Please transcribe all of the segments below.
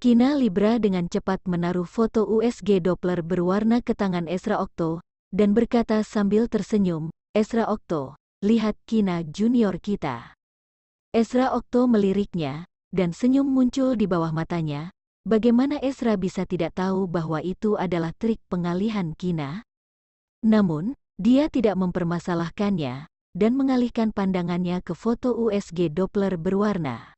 Kina Libra dengan cepat menaruh foto USG Doppler berwarna ke tangan Ezra Okto, dan berkata sambil tersenyum, Ezra Okto, lihat Kina junior kita. Ezra Okto meliriknya, dan senyum muncul di bawah matanya, bagaimana Ezra bisa tidak tahu bahwa itu adalah trik pengalihan Kina? Namun, dia tidak mempermasalahkannya, dan mengalihkan pandangannya ke foto USG Doppler berwarna.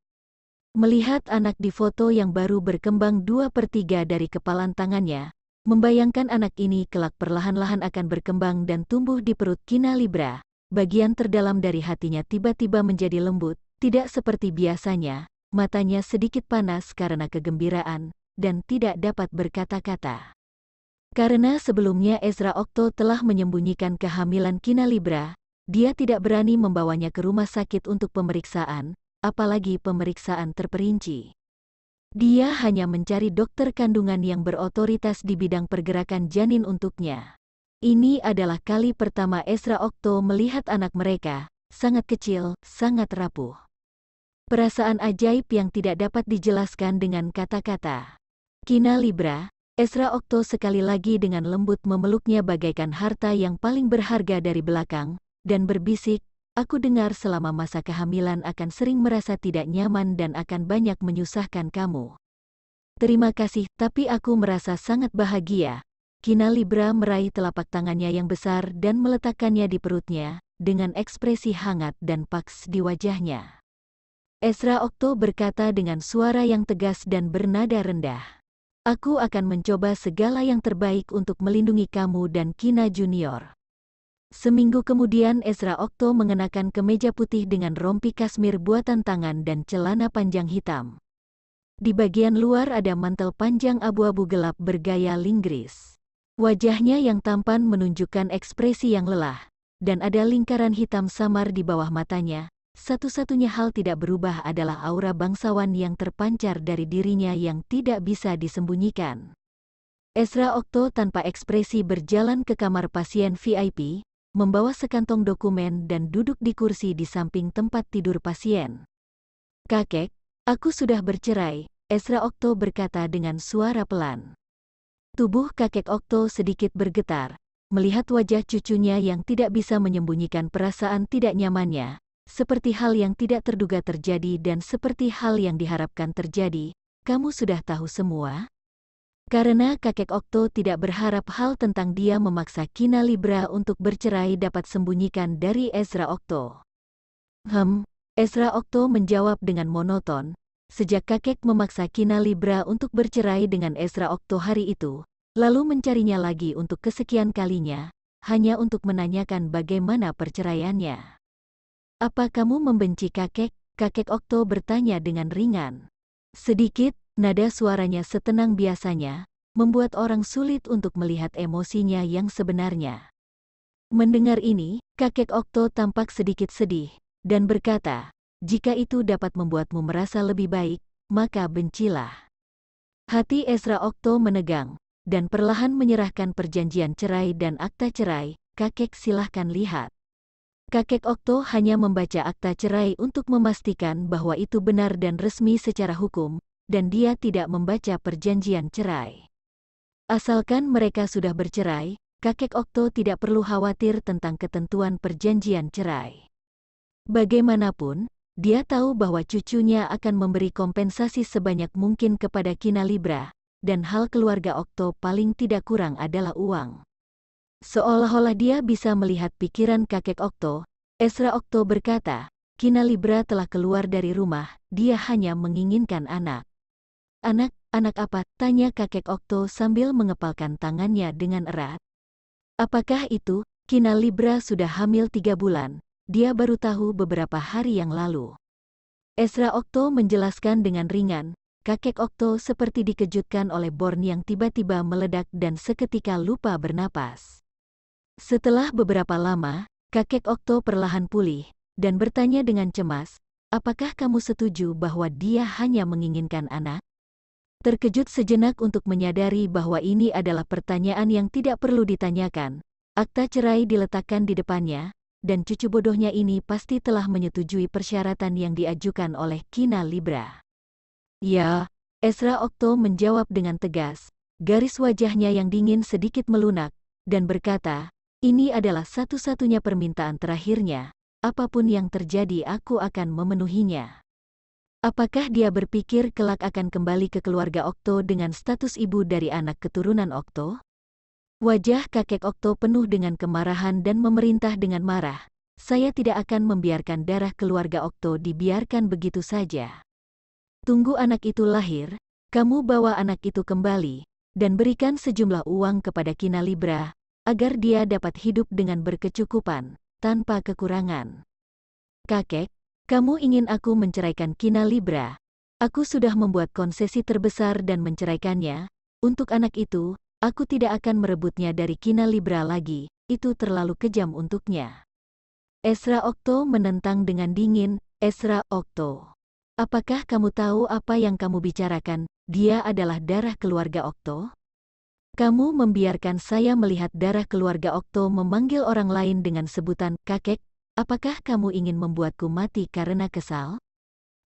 Melihat anak di foto yang baru berkembang dua per tiga dari kepalan tangannya, membayangkan anak ini kelak perlahan-lahan akan berkembang dan tumbuh di perut Kina Libra, bagian terdalam dari hatinya tiba-tiba menjadi lembut, tidak seperti biasanya, matanya sedikit panas karena kegembiraan, dan tidak dapat berkata-kata. Karena sebelumnya Ezra Okto telah menyembunyikan kehamilan Kina Libra, dia tidak berani membawanya ke rumah sakit untuk pemeriksaan, apalagi pemeriksaan terperinci. Dia hanya mencari dokter kandungan yang berotoritas di bidang pergerakan janin untuknya. Ini adalah kali pertama Esra Okto melihat anak mereka, sangat kecil, sangat rapuh. Perasaan ajaib yang tidak dapat dijelaskan dengan kata-kata. Kina Libra, Esra Okto sekali lagi dengan lembut memeluknya bagaikan harta yang paling berharga dari belakang, dan berbisik, Aku dengar selama masa kehamilan akan sering merasa tidak nyaman dan akan banyak menyusahkan kamu. Terima kasih, tapi aku merasa sangat bahagia. Kina Libra meraih telapak tangannya yang besar dan meletakkannya di perutnya, dengan ekspresi hangat dan paks di wajahnya. Ezra Okto berkata dengan suara yang tegas dan bernada rendah. Aku akan mencoba segala yang terbaik untuk melindungi kamu dan Kina Junior. Seminggu kemudian Ezra Okto mengenakan kemeja putih dengan rompi kasmir buatan tangan dan celana panjang hitam. Di bagian luar ada mantel panjang abu-abu gelap bergaya linggris. Wajahnya yang tampan menunjukkan ekspresi yang lelah, dan ada lingkaran hitam samar di bawah matanya. Satu-satunya hal tidak berubah adalah aura bangsawan yang terpancar dari dirinya yang tidak bisa disembunyikan. Ezra Okto tanpa ekspresi berjalan ke kamar pasien VIP, membawa sekantong dokumen dan duduk di kursi di samping tempat tidur pasien. Kakek, aku sudah bercerai, Esra Okto berkata dengan suara pelan. Tubuh kakek Okto sedikit bergetar, melihat wajah cucunya yang tidak bisa menyembunyikan perasaan tidak nyamannya, seperti hal yang tidak terduga terjadi dan seperti hal yang diharapkan terjadi, kamu sudah tahu semua? Karena kakek Okto tidak berharap hal tentang dia memaksa Kina Libra untuk bercerai dapat sembunyikan dari Ezra Okto. Hem, Ezra Okto menjawab dengan monoton, sejak kakek memaksa Kina Libra untuk bercerai dengan Ezra Okto hari itu, lalu mencarinya lagi untuk kesekian kalinya, hanya untuk menanyakan bagaimana perceraiannya. Apa kamu membenci kakek? Kakek Okto bertanya dengan ringan. Sedikit, nada suaranya setenang biasanya, membuat orang sulit untuk melihat emosinya yang sebenarnya. Mendengar ini, kakek Okto tampak sedikit sedih, dan berkata, jika itu dapat membuatmu merasa lebih baik, maka bencilah. Hati Ezra Okto menegang, dan perlahan menyerahkan perjanjian cerai dan akta cerai, kakek silahkan lihat. Kakek Okto hanya membaca akta cerai untuk memastikan bahwa itu benar dan resmi secara hukum, dan dia tidak membaca perjanjian cerai. Asalkan mereka sudah bercerai, kakek Okto tidak perlu khawatir tentang ketentuan perjanjian cerai. Bagaimanapun, dia tahu bahwa cucunya akan memberi kompensasi sebanyak mungkin kepada Kina Libra, dan hal keluarga Okto paling tidak kurang adalah uang. Seolah-olah dia bisa melihat pikiran kakek Okto, Esra Okto berkata, Kina Libra telah keluar dari rumah, dia hanya menginginkan anak. Anak, anak apa? Tanya kakek Okto sambil mengepalkan tangannya dengan erat. Apakah itu? Kina Libra sudah hamil tiga bulan. Dia baru tahu beberapa hari yang lalu. Esra Okto menjelaskan dengan ringan, kakek Okto seperti dikejutkan oleh born yang tiba-tiba meledak dan seketika lupa bernapas. Setelah beberapa lama, kakek Okto perlahan pulih dan bertanya dengan cemas, apakah kamu setuju bahwa dia hanya menginginkan anak? terkejut sejenak untuk menyadari bahwa ini adalah pertanyaan yang tidak perlu ditanyakan. Akta cerai diletakkan di depannya, dan cucu bodohnya ini pasti telah menyetujui persyaratan yang diajukan oleh Kina Libra. Ya, Ezra Okto menjawab dengan tegas, garis wajahnya yang dingin sedikit melunak, dan berkata, ini adalah satu-satunya permintaan terakhirnya, apapun yang terjadi aku akan memenuhinya. Apakah dia berpikir kelak akan kembali ke keluarga Okto dengan status ibu dari anak keturunan Okto? Wajah kakek Okto penuh dengan kemarahan dan memerintah dengan marah. Saya tidak akan membiarkan darah keluarga Okto dibiarkan begitu saja. Tunggu anak itu lahir, kamu bawa anak itu kembali, dan berikan sejumlah uang kepada Kina Libra, agar dia dapat hidup dengan berkecukupan, tanpa kekurangan. Kakek, kamu ingin aku menceraikan Kina Libra. Aku sudah membuat konsesi terbesar dan menceraikannya. Untuk anak itu, aku tidak akan merebutnya dari Kina Libra lagi. Itu terlalu kejam untuknya. Esra Okto menentang dengan dingin, Esra Okto. Apakah kamu tahu apa yang kamu bicarakan? Dia adalah darah keluarga Okto? Kamu membiarkan saya melihat darah keluarga Okto memanggil orang lain dengan sebutan kakek, Apakah kamu ingin membuatku mati karena kesal?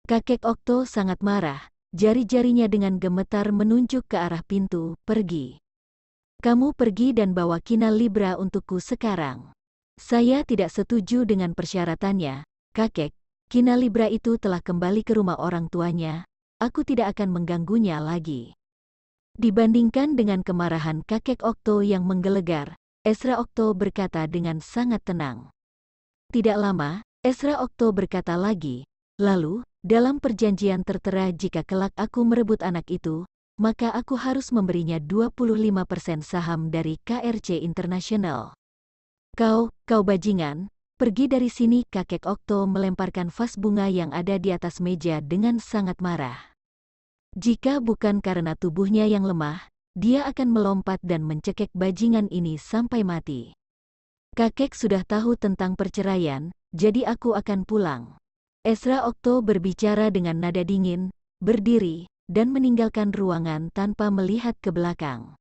Kakek Okto sangat marah, jari-jarinya dengan gemetar menunjuk ke arah pintu, pergi. Kamu pergi dan bawa Kina Libra untukku sekarang. Saya tidak setuju dengan persyaratannya, kakek. Kina Libra itu telah kembali ke rumah orang tuanya, aku tidak akan mengganggunya lagi. Dibandingkan dengan kemarahan kakek Okto yang menggelegar, Esra Okto berkata dengan sangat tenang. Tidak lama, Ezra Okto berkata lagi, lalu, dalam perjanjian tertera jika kelak aku merebut anak itu, maka aku harus memberinya 25% saham dari KRC Internasional. Kau, kau bajingan, pergi dari sini kakek Okto melemparkan vas bunga yang ada di atas meja dengan sangat marah. Jika bukan karena tubuhnya yang lemah, dia akan melompat dan mencekek bajingan ini sampai mati. Kakek sudah tahu tentang perceraian, jadi aku akan pulang. Esra Okto berbicara dengan nada dingin, berdiri, dan meninggalkan ruangan tanpa melihat ke belakang.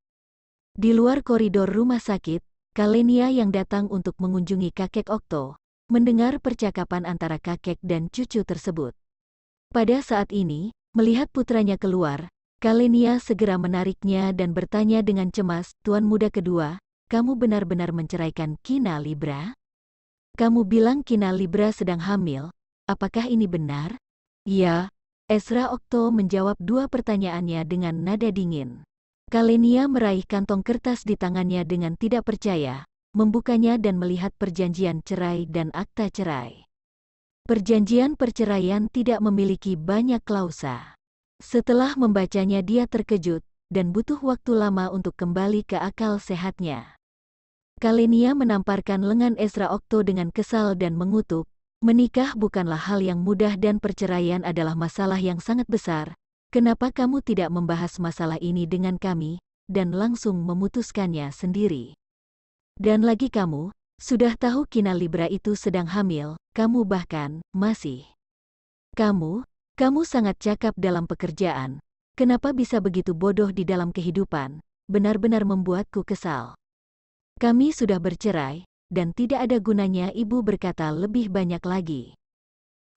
Di luar koridor rumah sakit, Kalenia yang datang untuk mengunjungi kakek Okto, mendengar percakapan antara kakek dan cucu tersebut. Pada saat ini, melihat putranya keluar, Kalenia segera menariknya dan bertanya dengan cemas, Tuan Muda Kedua, kamu benar-benar menceraikan Kina Libra? Kamu bilang Kina Libra sedang hamil, apakah ini benar? Ya, Ezra Okto menjawab dua pertanyaannya dengan nada dingin. Kalenia meraih kantong kertas di tangannya dengan tidak percaya, membukanya dan melihat perjanjian cerai dan akta cerai. Perjanjian perceraian tidak memiliki banyak klausa. Setelah membacanya dia terkejut, dan butuh waktu lama untuk kembali ke akal sehatnya. Kalenia menamparkan lengan Ezra Okto dengan kesal dan mengutuk, menikah bukanlah hal yang mudah dan perceraian adalah masalah yang sangat besar. Kenapa kamu tidak membahas masalah ini dengan kami, dan langsung memutuskannya sendiri? Dan lagi kamu, sudah tahu Kina Libra itu sedang hamil, kamu bahkan, masih. Kamu, kamu sangat cakap dalam pekerjaan. Kenapa bisa begitu bodoh di dalam kehidupan? Benar-benar membuatku kesal. Kami sudah bercerai, dan tidak ada gunanya ibu berkata lebih banyak lagi.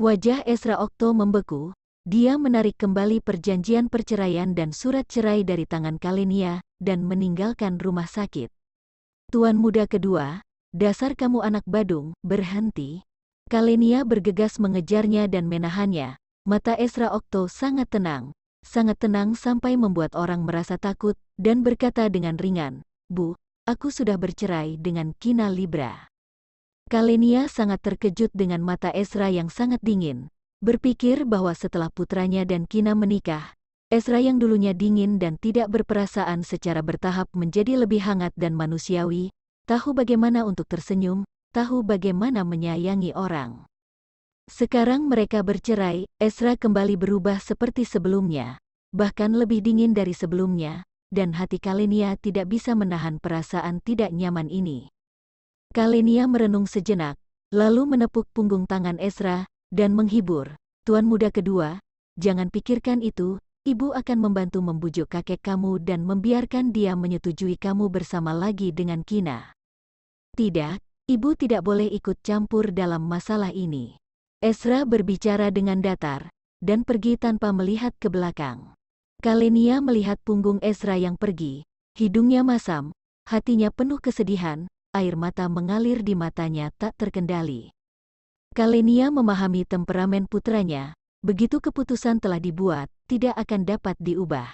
Wajah Esra Okto membeku, dia menarik kembali perjanjian perceraian dan surat cerai dari tangan Kalenia, dan meninggalkan rumah sakit. Tuan muda kedua, dasar kamu anak badung, berhenti. Kalenia bergegas mengejarnya dan menahannya. Mata Esra Okto sangat tenang, sangat tenang sampai membuat orang merasa takut, dan berkata dengan ringan, Bu, aku sudah bercerai dengan Kina Libra. Kalenia sangat terkejut dengan mata Esra yang sangat dingin, berpikir bahwa setelah putranya dan Kina menikah, Esra yang dulunya dingin dan tidak berperasaan secara bertahap menjadi lebih hangat dan manusiawi, tahu bagaimana untuk tersenyum, tahu bagaimana menyayangi orang. Sekarang mereka bercerai, Esra kembali berubah seperti sebelumnya, bahkan lebih dingin dari sebelumnya, dan hati Kalenia tidak bisa menahan perasaan tidak nyaman ini. Kalenia merenung sejenak, lalu menepuk punggung tangan Ezra, dan menghibur, Tuan Muda kedua, jangan pikirkan itu, Ibu akan membantu membujuk kakek kamu dan membiarkan dia menyetujui kamu bersama lagi dengan Kina. Tidak, Ibu tidak boleh ikut campur dalam masalah ini. Ezra berbicara dengan datar, dan pergi tanpa melihat ke belakang. Kalenia melihat punggung Ezra yang pergi, hidungnya masam, hatinya penuh kesedihan, air mata mengalir di matanya tak terkendali. Kalenia memahami temperamen putranya, begitu keputusan telah dibuat, tidak akan dapat diubah.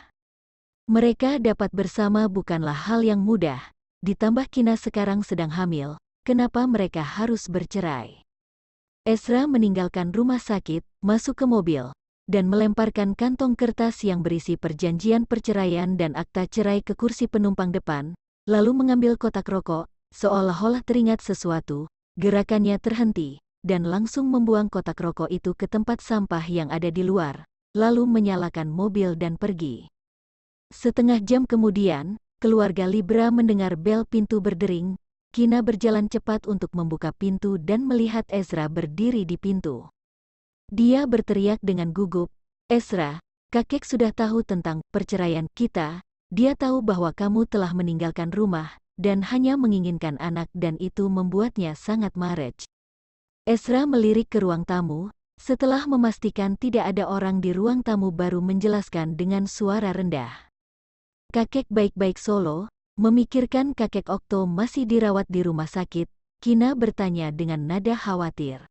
Mereka dapat bersama bukanlah hal yang mudah, ditambah Kina sekarang sedang hamil, kenapa mereka harus bercerai. Ezra meninggalkan rumah sakit, masuk ke mobil, dan melemparkan kantong kertas yang berisi perjanjian perceraian dan akta cerai ke kursi penumpang depan, lalu mengambil kotak rokok, seolah-olah teringat sesuatu, gerakannya terhenti, dan langsung membuang kotak rokok itu ke tempat sampah yang ada di luar, lalu menyalakan mobil dan pergi. Setengah jam kemudian, keluarga Libra mendengar bel pintu berdering, Kina berjalan cepat untuk membuka pintu dan melihat Ezra berdiri di pintu. Dia berteriak dengan gugup, Esra, kakek sudah tahu tentang perceraian kita, dia tahu bahwa kamu telah meninggalkan rumah, dan hanya menginginkan anak dan itu membuatnya sangat marah. Esra melirik ke ruang tamu, setelah memastikan tidak ada orang di ruang tamu baru menjelaskan dengan suara rendah. Kakek baik-baik solo, memikirkan kakek Okto masih dirawat di rumah sakit, Kina bertanya dengan nada khawatir.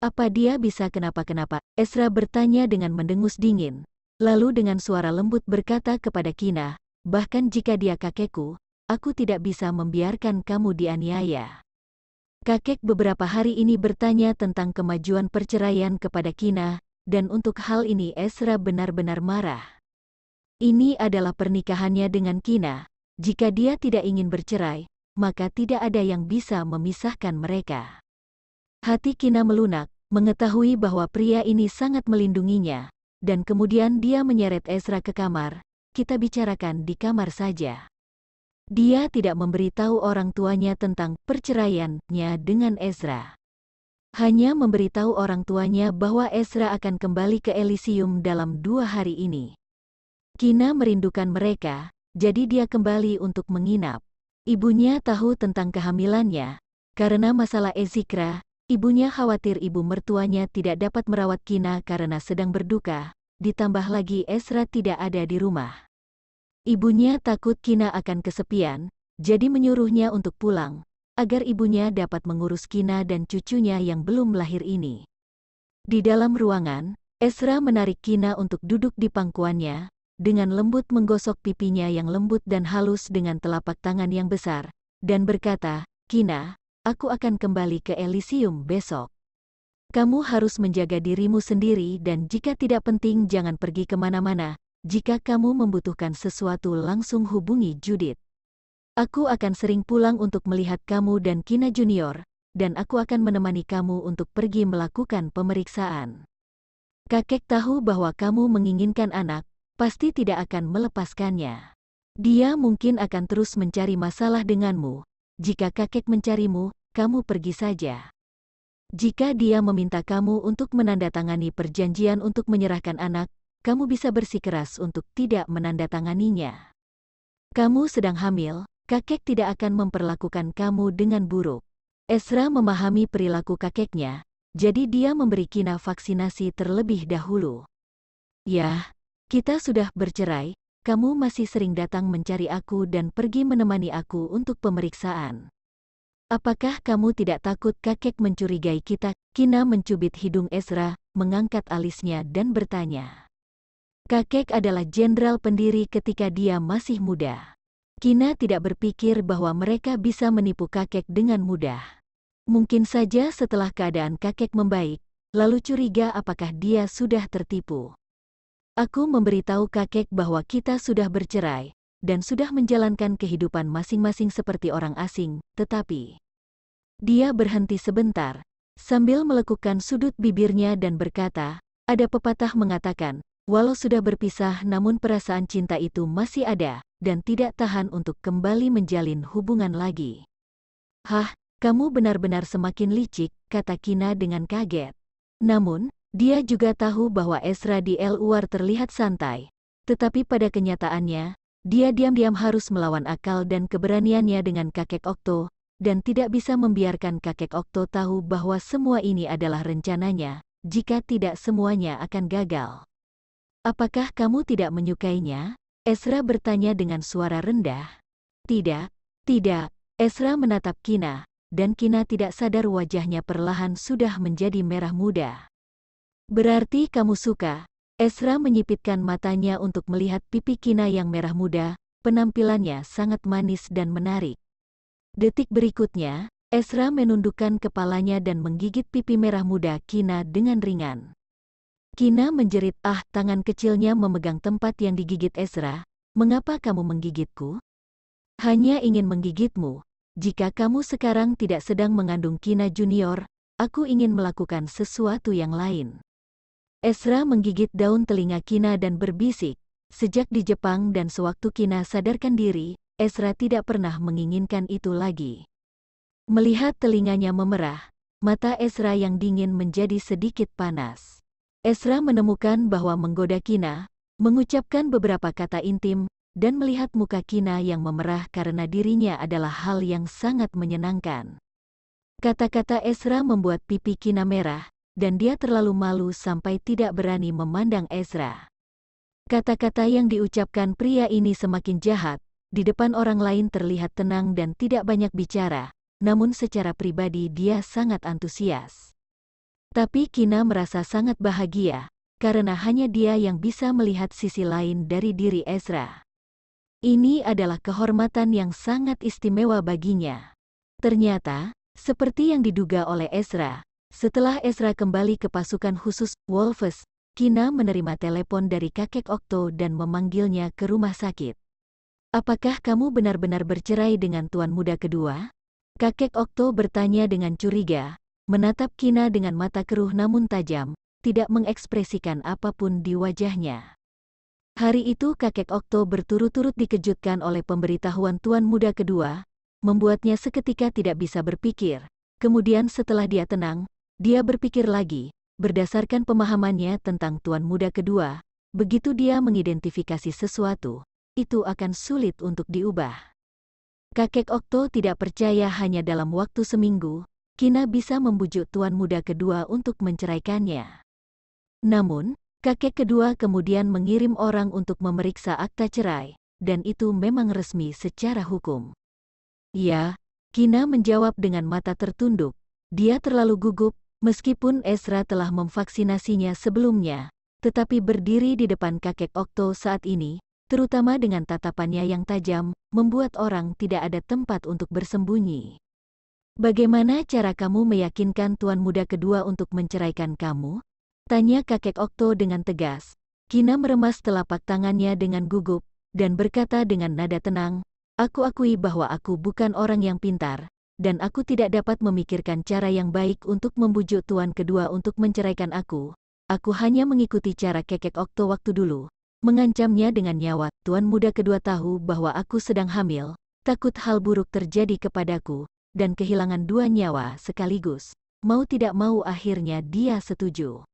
Apa dia bisa kenapa-kenapa? Esra bertanya dengan mendengus dingin. Lalu dengan suara lembut berkata kepada Kina, bahkan jika dia kakekku, aku tidak bisa membiarkan kamu dianiaya. Kakek beberapa hari ini bertanya tentang kemajuan perceraian kepada Kina, dan untuk hal ini Esra benar-benar marah. Ini adalah pernikahannya dengan Kina. Jika dia tidak ingin bercerai, maka tidak ada yang bisa memisahkan mereka. Hati Kina melunak, mengetahui bahwa pria ini sangat melindunginya, dan kemudian dia menyeret Ezra ke kamar, kita bicarakan di kamar saja. Dia tidak memberitahu orang tuanya tentang perceraiannya dengan Ezra. Hanya memberitahu orang tuanya bahwa Ezra akan kembali ke Elysium dalam dua hari ini. Kina merindukan mereka, jadi dia kembali untuk menginap. Ibunya tahu tentang kehamilannya, karena masalah Ezikra, Ibunya khawatir ibu mertuanya tidak dapat merawat Kina karena sedang berduka, ditambah lagi Esra tidak ada di rumah. Ibunya takut Kina akan kesepian, jadi menyuruhnya untuk pulang, agar ibunya dapat mengurus Kina dan cucunya yang belum lahir ini. Di dalam ruangan, Esra menarik Kina untuk duduk di pangkuannya, dengan lembut menggosok pipinya yang lembut dan halus dengan telapak tangan yang besar, dan berkata, Kina, aku akan kembali ke Elysium besok. Kamu harus menjaga dirimu sendiri dan jika tidak penting jangan pergi kemana-mana. Jika kamu membutuhkan sesuatu langsung hubungi Judith. Aku akan sering pulang untuk melihat kamu dan Kina Junior, dan aku akan menemani kamu untuk pergi melakukan pemeriksaan. Kakek tahu bahwa kamu menginginkan anak, pasti tidak akan melepaskannya. Dia mungkin akan terus mencari masalah denganmu, jika kakek mencarimu, kamu pergi saja. Jika dia meminta kamu untuk menandatangani perjanjian untuk menyerahkan anak, kamu bisa bersikeras untuk tidak menandatanganinya. Kamu sedang hamil, kakek tidak akan memperlakukan kamu dengan buruk. Esra memahami perilaku kakeknya, jadi dia memberi Kina vaksinasi terlebih dahulu. Ya, kita sudah bercerai, kamu masih sering datang mencari aku dan pergi menemani aku untuk pemeriksaan. Apakah kamu tidak takut kakek mencurigai kita? Kina mencubit hidung Ezra, mengangkat alisnya dan bertanya. Kakek adalah jenderal pendiri ketika dia masih muda. Kina tidak berpikir bahwa mereka bisa menipu kakek dengan mudah. Mungkin saja setelah keadaan kakek membaik, lalu curiga apakah dia sudah tertipu. Aku memberitahu kakek bahwa kita sudah bercerai, dan sudah menjalankan kehidupan masing-masing seperti orang asing, tetapi... Dia berhenti sebentar, sambil melekukkan sudut bibirnya dan berkata, ada pepatah mengatakan, walau sudah berpisah namun perasaan cinta itu masih ada, dan tidak tahan untuk kembali menjalin hubungan lagi. Hah, kamu benar-benar semakin licik, kata Kina dengan kaget. Namun, dia juga tahu bahwa Esra di El terlihat santai. Tetapi pada kenyataannya, dia diam-diam harus melawan akal dan keberaniannya dengan kakek Okto, dan tidak bisa membiarkan kakek Okto tahu bahwa semua ini adalah rencananya, jika tidak semuanya akan gagal. Apakah kamu tidak menyukainya? Esra bertanya dengan suara rendah. Tidak, tidak, Esra menatap Kina, dan Kina tidak sadar wajahnya perlahan sudah menjadi merah muda. Berarti kamu suka. Esra menyipitkan matanya untuk melihat pipi Kina yang merah muda, penampilannya sangat manis dan menarik. Detik berikutnya, Esra menundukkan kepalanya dan menggigit pipi merah muda Kina dengan ringan. Kina menjerit, ah tangan kecilnya memegang tempat yang digigit Esra, mengapa kamu menggigitku? Hanya ingin menggigitmu. Jika kamu sekarang tidak sedang mengandung Kina Junior, aku ingin melakukan sesuatu yang lain. Esra menggigit daun telinga Kina dan berbisik, sejak di Jepang dan sewaktu Kina sadarkan diri, Esra tidak pernah menginginkan itu lagi. Melihat telinganya memerah, mata Esra yang dingin menjadi sedikit panas. Esra menemukan bahwa menggoda Kina, mengucapkan beberapa kata intim, dan melihat muka Kina yang memerah karena dirinya adalah hal yang sangat menyenangkan. Kata-kata Esra membuat pipi Kina merah, dan dia terlalu malu sampai tidak berani memandang Ezra. Kata-kata yang diucapkan pria ini semakin jahat, di depan orang lain terlihat tenang dan tidak banyak bicara, namun secara pribadi dia sangat antusias. Tapi Kina merasa sangat bahagia, karena hanya dia yang bisa melihat sisi lain dari diri Ezra. Ini adalah kehormatan yang sangat istimewa baginya. Ternyata, seperti yang diduga oleh Ezra, setelah Ezra kembali ke pasukan khusus Wolves, Kina menerima telepon dari kakek Okto dan memanggilnya ke rumah sakit. Apakah kamu benar-benar bercerai dengan tuan muda kedua? Kakek Okto bertanya dengan curiga, menatap Kina dengan mata keruh namun tajam, tidak mengekspresikan apapun di wajahnya. Hari itu kakek Okto berturut-turut dikejutkan oleh pemberitahuan tuan muda kedua, membuatnya seketika tidak bisa berpikir. Kemudian setelah dia tenang, dia berpikir lagi, berdasarkan pemahamannya tentang Tuan Muda kedua, begitu dia mengidentifikasi sesuatu, itu akan sulit untuk diubah. Kakek Okto tidak percaya hanya dalam waktu seminggu, Kina bisa membujuk Tuan Muda kedua untuk menceraikannya. Namun, kakek kedua kemudian mengirim orang untuk memeriksa akta cerai, dan itu memang resmi secara hukum. Ya, Kina menjawab dengan mata tertunduk, dia terlalu gugup Meskipun Ezra telah memvaksinasinya sebelumnya, tetapi berdiri di depan kakek Okto saat ini, terutama dengan tatapannya yang tajam, membuat orang tidak ada tempat untuk bersembunyi. Bagaimana cara kamu meyakinkan tuan muda kedua untuk menceraikan kamu? Tanya kakek Okto dengan tegas. Kina meremas telapak tangannya dengan gugup, dan berkata dengan nada tenang, Aku akui bahwa aku bukan orang yang pintar, dan aku tidak dapat memikirkan cara yang baik untuk membujuk tuan kedua untuk menceraikan aku. Aku hanya mengikuti cara kekek Okto waktu dulu. Mengancamnya dengan nyawa, tuan muda kedua tahu bahwa aku sedang hamil, takut hal buruk terjadi kepadaku, dan kehilangan dua nyawa sekaligus. Mau tidak mau akhirnya dia setuju.